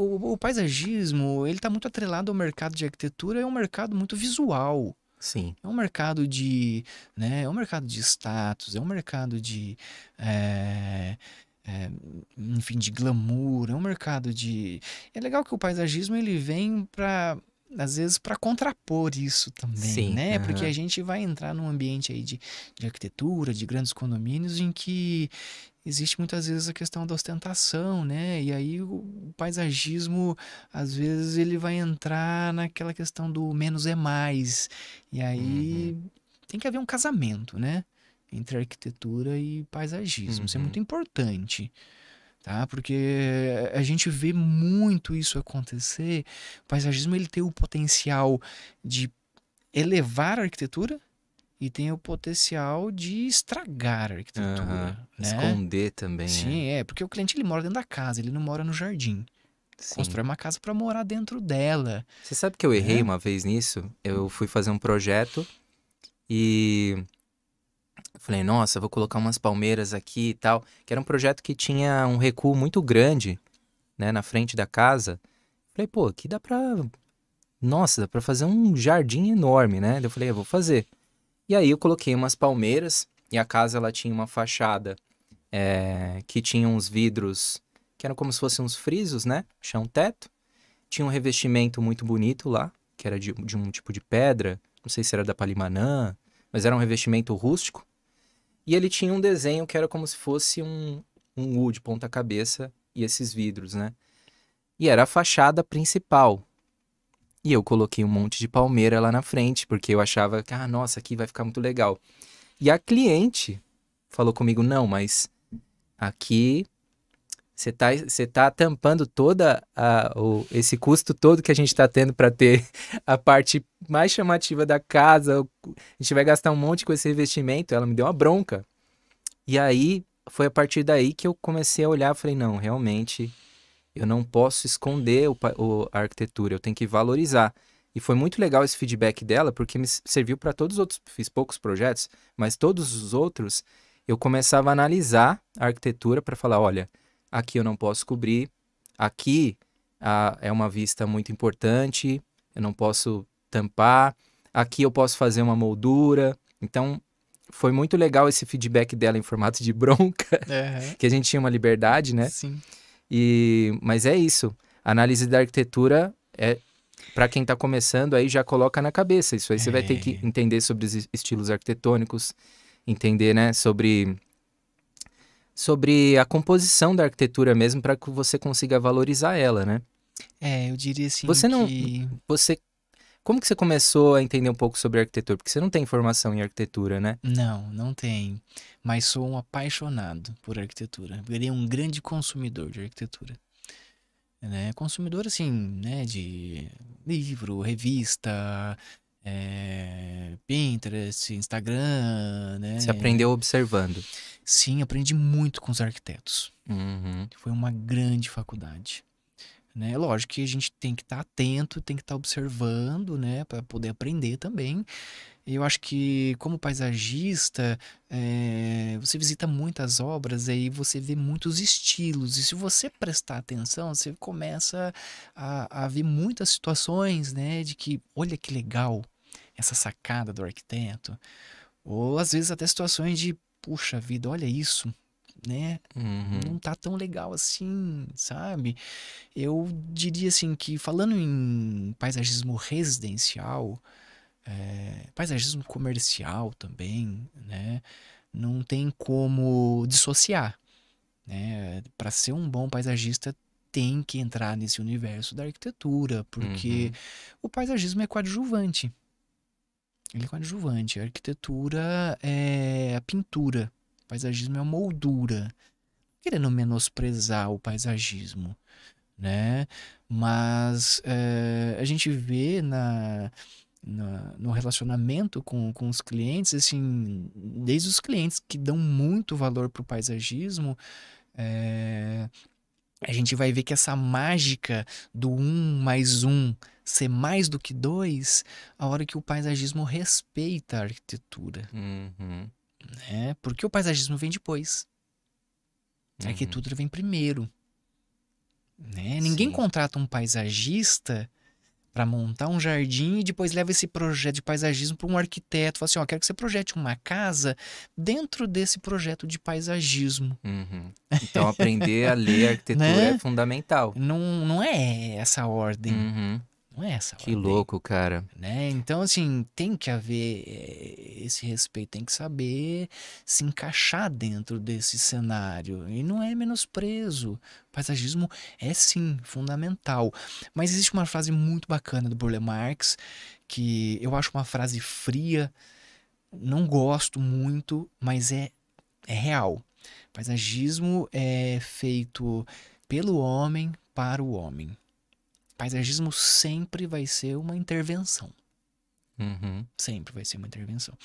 o, o paisagismo, ele está muito atrelado ao mercado de arquitetura, é um mercado muito visual. Sim. É um mercado de, né, é um mercado de status, é um mercado de, é, é, enfim, de glamour, é um mercado de... É legal que o paisagismo, ele vem para às vezes para contrapor isso também, Sim, né? Porque a gente vai entrar num ambiente aí de, de arquitetura, de grandes condomínios em que existe muitas vezes a questão da ostentação, né? E aí o paisagismo, às vezes ele vai entrar naquela questão do menos é mais. E aí uhum. tem que haver um casamento, né? Entre arquitetura e paisagismo. Isso é uhum. muito importante tá? Porque a gente vê muito isso acontecer. O paisagismo ele tem o potencial de elevar a arquitetura e tem o potencial de estragar a arquitetura, uhum. né? esconder também. Sim, é. é. porque o cliente ele mora dentro da casa, ele não mora no jardim. Sim. Constrói uma casa para morar dentro dela. Você sabe que eu errei é. uma vez nisso? Eu hum. fui fazer um projeto e Falei, nossa, vou colocar umas palmeiras aqui e tal. Que era um projeto que tinha um recuo muito grande, né, na frente da casa. Falei, pô, aqui dá pra. Nossa, dá pra fazer um jardim enorme, né? Eu falei, eu é, vou fazer. E aí eu coloquei umas palmeiras e a casa ela tinha uma fachada é, que tinha uns vidros que eram como se fossem uns frisos, né? Chão-teto. Tinha um revestimento muito bonito lá, que era de, de um tipo de pedra, não sei se era da Palimanã, mas era um revestimento rústico. E ele tinha um desenho que era como se fosse um, um U de ponta-cabeça e esses vidros, né? E era a fachada principal. E eu coloquei um monte de palmeira lá na frente, porque eu achava que, ah, nossa, aqui vai ficar muito legal. E a cliente falou comigo: não, mas aqui você está você tá tampando toda a, o, esse custo todo que a gente está tendo para ter a parte mais chamativa da casa. A gente vai gastar um monte com esse revestimento. Ela me deu uma bronca. E aí foi a partir daí que eu comecei a olhar. Falei, não, realmente eu não posso esconder o, o, a arquitetura, eu tenho que valorizar. E foi muito legal esse feedback dela, porque me serviu para todos os outros. Fiz poucos projetos, mas todos os outros eu começava a analisar a arquitetura para falar: olha, aqui eu não posso cobrir, aqui é uma vista muito importante, eu não posso tampar, aqui eu posso fazer uma moldura. Então, foi muito legal esse feedback dela em formato de bronca, uhum. que a gente tinha uma liberdade, né? Sim. E, mas é isso. A análise da arquitetura é para quem está começando aí já coloca na cabeça. Isso aí você é. vai ter que é. entender sobre os estilos arquitetônicos, entender, né, sobre sobre a composição da arquitetura mesmo para que você consiga valorizar ela, né? É, eu diria assim Você não que... você como que você começou a entender um pouco sobre arquitetura? Porque você não tem formação em arquitetura, né? Não, não tem. Mas sou um apaixonado por arquitetura. Virei um grande consumidor de arquitetura. Né? Consumidor, assim, né? De livro, revista, é, Pinterest, Instagram, né? Você aprendeu observando. Sim, aprendi muito com os arquitetos. Uhum. Foi uma grande faculdade. Né? Lógico que a gente tem que estar tá atento, tem que estar tá observando, né? Para poder aprender também. Eu acho que, como paisagista, é, você visita muitas obras e aí você vê muitos estilos. E se você prestar atenção, você começa a, a ver muitas situações, né? De que, olha que legal, essa sacada do arquiteto, ou às vezes até situações de, puxa vida, olha isso, né? Uhum. Não tá tão legal assim, sabe? Eu diria assim que falando em paisagismo residencial, é, paisagismo comercial também, né? Não tem como dissociar, né? Para ser um bom paisagista tem que entrar nesse universo da arquitetura, porque uhum. o paisagismo é coadjuvante, ele é coadjuvante. A arquitetura é a pintura. O paisagismo é a moldura. Querendo menosprezar o paisagismo, né? Mas é, a gente vê na, na, no relacionamento com, com os clientes, assim, desde os clientes que dão muito valor para o paisagismo, é, a gente vai ver que essa mágica do um mais um ser mais do que dois a hora que o paisagismo respeita a arquitetura. Uhum. Né? Porque o paisagismo vem depois. A uhum. arquitetura vem primeiro. Né? Ninguém Sim. contrata um paisagista para montar um jardim e depois leva esse projeto de paisagismo para um arquiteto. Fala assim: ó, quero que você projete uma casa dentro desse projeto de paisagismo. Uhum. Então, aprender a ler a arquitetura né? é fundamental. Não, não é essa ordem. Uhum não é essa. Que louco, cara. Né? Então, assim, tem que haver eh, esse respeito, tem que saber se encaixar dentro desse cenário. E não é menosprezo. Paisagismo é, sim, fundamental. Mas existe uma frase muito bacana do Burle Marx, que eu acho uma frase fria, não gosto muito, mas é, é real. Paisagismo é feito pelo homem para o homem paisagismo sempre vai ser uma intervenção. Uhum. Sempre vai ser uma intervenção.